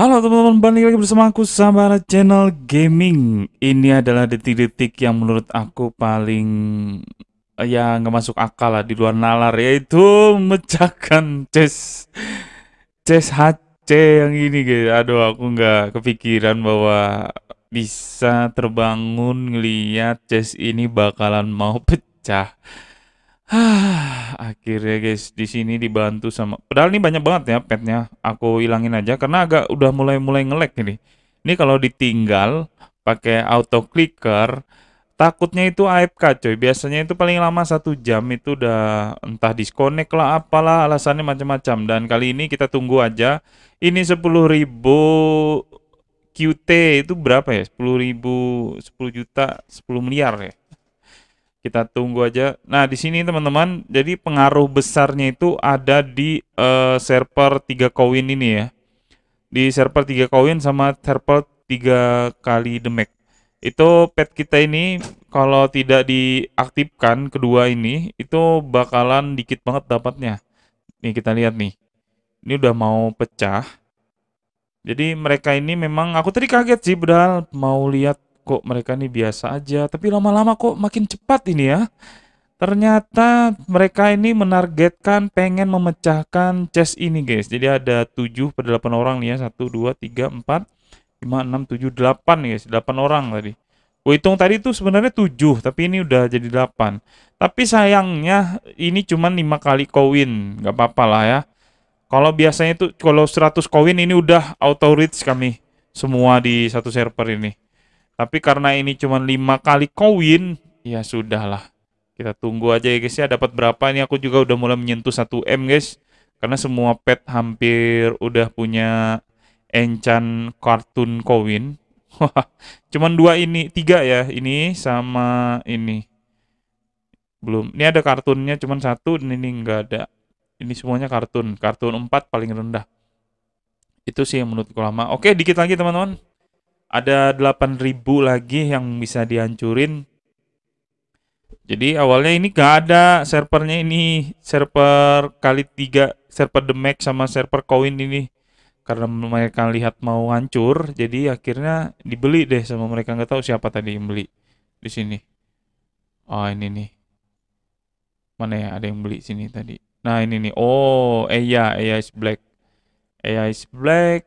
Halo teman-teman, balik lagi bersama aku Sabara Channel Gaming. Ini adalah detik-detik yang menurut aku paling eh, ya nggak masuk akal lah di luar nalar yaitu memecahkan chess chess HC yang ini guys. Aduh, aku nggak kepikiran bahwa bisa terbangun ngeliat chess ini bakalan mau pecah. akhirnya guys di sini dibantu sama padahal ini banyak banget ya petnya aku hilangin aja karena agak udah mulai mulai ngelek ini ini kalau ditinggal pakai auto clicker takutnya itu AFK coy biasanya itu paling lama satu jam itu udah entah disconnect lah apalah alasannya macam-macam dan kali ini kita tunggu aja ini 10.000 QT itu berapa ya 10.000 10 juta 10 miliar ya kita tunggu aja. Nah, di sini teman-teman, jadi pengaruh besarnya itu ada di uh, server 3 koin ini ya. Di server 3 koin sama server 3 kali demek. Itu pet kita ini kalau tidak diaktifkan kedua ini, itu bakalan dikit banget dapatnya. Nih kita lihat nih. Ini udah mau pecah. Jadi mereka ini memang aku tadi kaget sih padahal mau lihat kok mereka ini biasa aja, tapi lama-lama kok makin cepat ini ya. Ternyata mereka ini menargetkan pengen memecahkan chest ini guys. Jadi ada 7 per 8 orang nih ya. 1, 2, 3, 4, 5, 6, 7, 8 guys. 8 orang tadi. Gue hitung tadi itu sebenarnya 7, tapi ini udah jadi 8. Tapi sayangnya ini cuma 5 kali koin. Gak apa-apa lah ya. Kalau biasanya itu kalau 100 koin ini udah auto reach kami semua di satu server ini. Tapi karena ini cuma 5 kali koin, ya sudahlah. Kita tunggu aja ya guys ya dapat berapa. Ini aku juga udah mulai menyentuh 1M guys. Karena semua pet hampir udah punya enchant kartun koin. cuman dua ini, tiga ya. Ini sama ini. Belum. Ini ada kartunnya cuman satu dan ini nggak ada. Ini semuanya kartun. Kartun 4 paling rendah. Itu sih yang menurutku lama. Oke, dikit lagi teman-teman ada 8000 lagi yang bisa dihancurin. Jadi awalnya ini gak ada servernya ini server kali tiga, server The Max sama server koin ini karena mereka lihat mau hancur jadi akhirnya dibeli deh sama mereka nggak tahu siapa tadi yang beli di sini oh ini nih mana ya ada yang beli sini tadi nah ini nih oh ya eh is black eh is black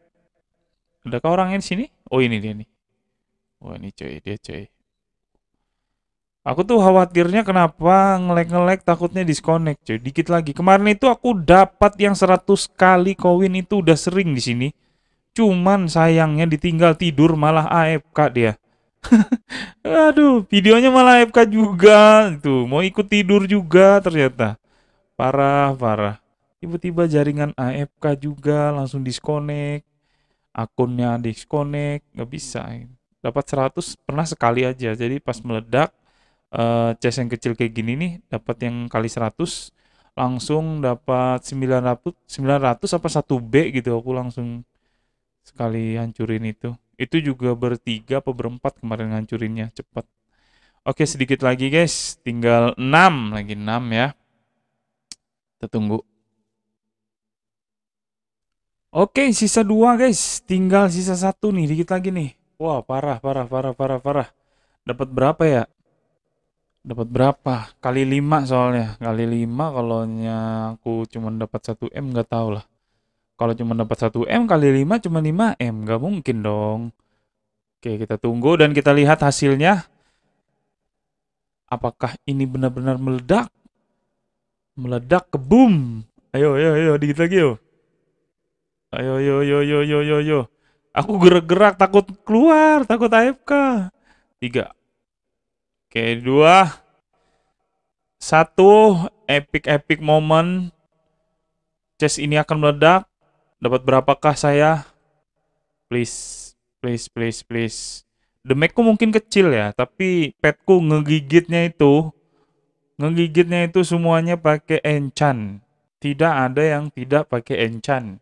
Adakah orangnya di sini? Oh ini dia nih. Wah ini cuy, dia cuy. Aku tuh khawatirnya kenapa ngelek-ngelek takutnya disconnect cuy. Dikit lagi. Kemarin itu aku dapat yang 100 kali koin itu udah sering di sini. Cuman sayangnya ditinggal tidur malah AFK dia. Aduh, videonya malah AFK juga. itu. mau ikut tidur juga ternyata. Parah, parah. Tiba-tiba jaringan AFK juga langsung disconnect akunnya disconnect nggak bisa dapat 100 pernah sekali aja jadi pas meledak uh, chest yang kecil kayak gini nih dapat yang kali 100 langsung dapat 900 900 apa 1B gitu aku langsung sekali hancurin itu itu juga bertiga apa berempat kemarin hancurinnya cepat oke sedikit lagi guys tinggal 6 lagi 6 ya kita tunggu Oke, sisa dua guys. Tinggal sisa satu nih, dikit lagi nih. Wah, parah, parah, parah, parah, parah. Dapat berapa ya? Dapat berapa? Kali lima soalnya. Kali lima. kalau aku cuma dapat satu m nggak tau lah. Kalau cuma dapat satu m kali lima cuma lima m nggak mungkin dong. Oke, kita tunggu dan kita lihat hasilnya. Apakah ini benar-benar meledak? Meledak ke boom. Ayo, ayo, ayo, dikit lagi yuk. Ayo yo yo yo yo yo yo. Aku gerak-gerak takut keluar, takut AFK. Tiga. Oke, dua. Satu epic-epic moment. Chest ini akan meledak. Dapat berapakah saya? Please, please, please, please. Demekku mungkin kecil ya, tapi petku ngegigitnya itu ngegigitnya itu semuanya pakai enchant. Tidak ada yang tidak pakai enchant.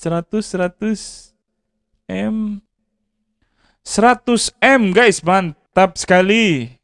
100 100 M 100 M guys mantap sekali